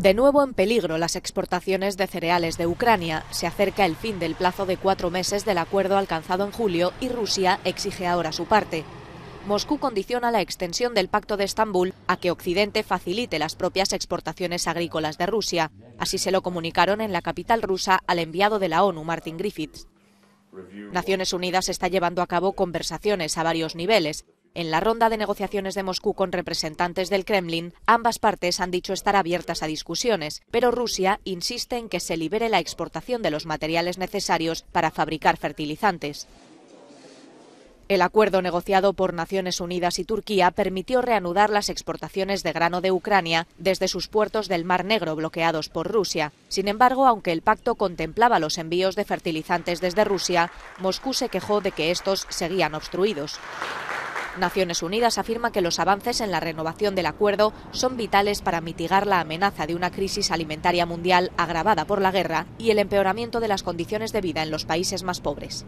De nuevo en peligro las exportaciones de cereales de Ucrania. Se acerca el fin del plazo de cuatro meses del acuerdo alcanzado en julio y Rusia exige ahora su parte. Moscú condiciona la extensión del Pacto de Estambul a que Occidente facilite las propias exportaciones agrícolas de Rusia. Así se lo comunicaron en la capital rusa al enviado de la ONU, Martin Griffiths. Naciones Unidas está llevando a cabo conversaciones a varios niveles. En la ronda de negociaciones de Moscú con representantes del Kremlin, ambas partes han dicho estar abiertas a discusiones, pero Rusia insiste en que se libere la exportación de los materiales necesarios para fabricar fertilizantes. El acuerdo negociado por Naciones Unidas y Turquía permitió reanudar las exportaciones de grano de Ucrania desde sus puertos del Mar Negro bloqueados por Rusia. Sin embargo, aunque el pacto contemplaba los envíos de fertilizantes desde Rusia, Moscú se quejó de que estos seguían obstruidos. Naciones Unidas afirma que los avances en la renovación del acuerdo son vitales para mitigar la amenaza de una crisis alimentaria mundial agravada por la guerra y el empeoramiento de las condiciones de vida en los países más pobres.